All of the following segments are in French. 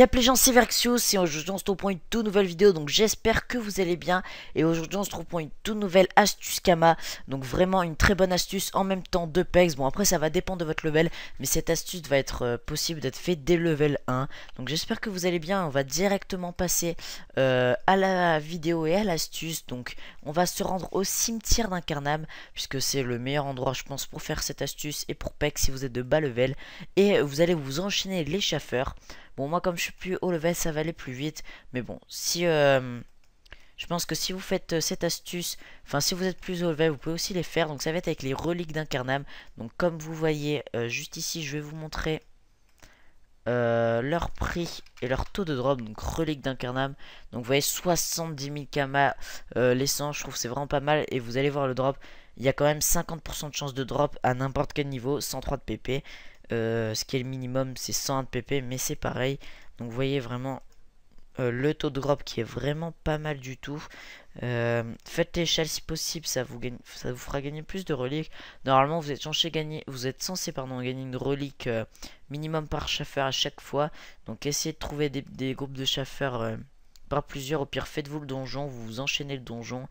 Yep les gens c'est Verxius et aujourd'hui on se trouve pour une toute nouvelle vidéo donc j'espère que vous allez bien et aujourd'hui on se trouve pour une toute nouvelle astuce Kama donc vraiment une très bonne astuce en même temps de pex bon après ça va dépendre de votre level mais cette astuce va être euh, possible d'être fait dès level 1 donc j'espère que vous allez bien on va directement passer euh, à la vidéo et à l'astuce donc on va se rendre au cimetière d'Incarnam puisque c'est le meilleur endroit je pense pour faire cette astuce et pour pex si vous êtes de bas level et vous allez vous enchaîner les chasseurs Bon, moi, comme je suis plus haut level, ça va aller plus vite. Mais bon, si... Euh, je pense que si vous faites euh, cette astuce, enfin si vous êtes plus haut level, vous pouvez aussi les faire. Donc ça va être avec les reliques d'incarnam. Donc comme vous voyez, euh, juste ici, je vais vous montrer leur prix et leur taux de drop. Donc reliques d'incarnam. Donc vous voyez 70 000 kama, les 100, je trouve c'est vraiment pas mal. Et vous allez voir le drop, il y a quand même 50% de chance de drop à n'importe quel niveau, 103 de pp. Euh, ce qui est le minimum, c'est 101 pp, mais c'est pareil. Donc vous voyez vraiment euh, le taux de drop qui est vraiment pas mal du tout. Euh, faites l'échelle si possible, ça vous, ça vous fera gagner plus de reliques. Normalement, vous êtes censé gagner, vous êtes censé pardon, gagner une relique minimum par chaffeur à chaque fois. Donc essayez de trouver des, groupes de chaffeurs par plusieurs. Au pire, faites-vous le donjon, vous vous enchaînez le donjon.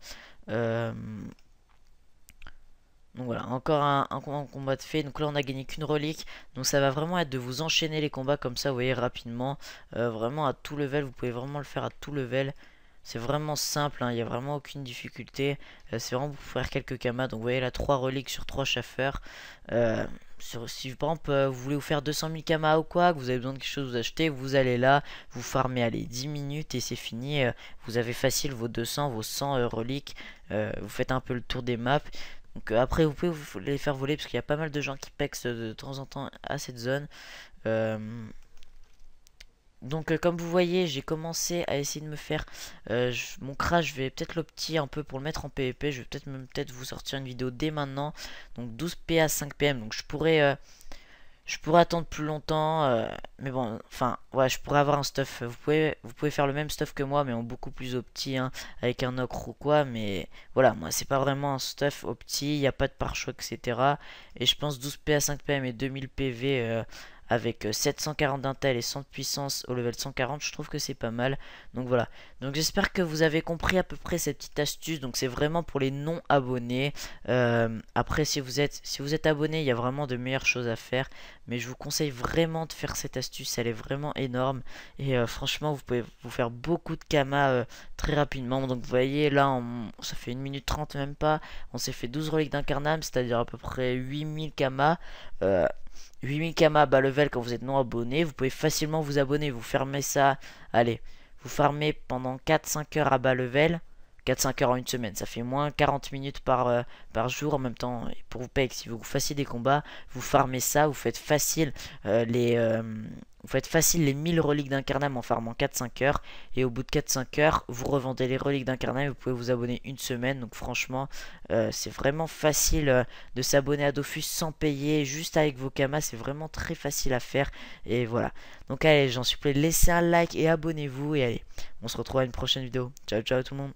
Donc voilà, encore un, combat de fait. Donc là, on a gagné qu'une relique. Donc ça va vraiment être de vous enchaîner les combats comme ça, vous voyez, rapidement. Euh, vraiment à tout level, vous pouvez vraiment le faire à tout level. C'est vraiment simple, hein, il n'y a vraiment aucune difficulté. Euh, c'est vraiment pour faire quelques kamas. Donc vous voyez là, 3 reliques sur 3 chaffeurs. Euh, si par exemple vous voulez vous faire 200 000 kamas ou quoi, que vous avez besoin de quelque chose, vous achetez, vous allez là, vous farmez allez 10 minutes et c'est fini. vous avez facile vos 200, vos 100 reliques. vous faites un peu le tour des maps. Donc euh, après vous pouvez vous les faire voler parce qu'il y a pas mal de gens qui pexent de temps en temps à cette zone. Euh, donc euh, comme vous voyez j'ai commencé à essayer de me faire mon crash je vais peut-être l'optier un peu pour le mettre en PvP je vais peut-être même peut-être vous sortir une vidéo dès maintenant donc 12 PA 5 PM donc je pourrais je pourrais attendre plus longtemps, euh, mais bon, enfin, ouais, je pourrais avoir un stuff. Vous pouvez, vous pouvez faire le même stuff que moi, mais en beaucoup plus opti, hein, avec un ocre ou quoi. Mais voilà, moi, c'est pas vraiment un stuff opti, il n'y a pas de pare chocs etc. Et je pense 12 PA, 5 PM et 2000 PV. Euh, avec 740 euh, d'intel et 100 de puissance au level 140, je trouve que c'est pas mal. Donc voilà. Donc j'espère que vous avez compris à peu près cette petite astuce. Donc c'est vraiment pour les non abonnés. Euh, après si vous êtes si vous êtes abonné, il y a vraiment de meilleures choses à faire. Mais je vous conseille vraiment de faire cette astuce. Elle est vraiment énorme. Et euh, franchement, vous pouvez vous faire beaucoup de kama très rapidement. Donc vous voyez là, ça fait 1 minute 30 même pas. On s'est fait 12 reliques d'incarnam, c'est-à-dire à peu près 8000 kama. 8000 à bas level quand vous êtes non abonné. Vous pouvez facilement vous abonner. Vous fermez ça. Allez, vous farmez pendant 4-5 heures à bas level. 4-5 heures en une semaine, ça fait moins 40 minutes par, euh, par jour en même temps pour vous payer. Si vous vous fassiez des combats, vous farmez ça, vous faites facile euh, les, euh, être facile les 1000 reliques d'incarnam en farmant 4-5 heures. Et au bout de 4-5 heures, vous revendez les reliques d'incarnam et vous pouvez vous abonner une semaine. Donc franchement, euh, c'est vraiment facile euh, de s'abonner à Dofus sans payer, juste avec vos kamas. C'est vraiment très facile à faire. Et voilà. Donc allez, j'en supplie, laissez un like et abonnez-vous. Et allez, on se retrouve à une prochaine vidéo. Ciao, ciao tout le monde.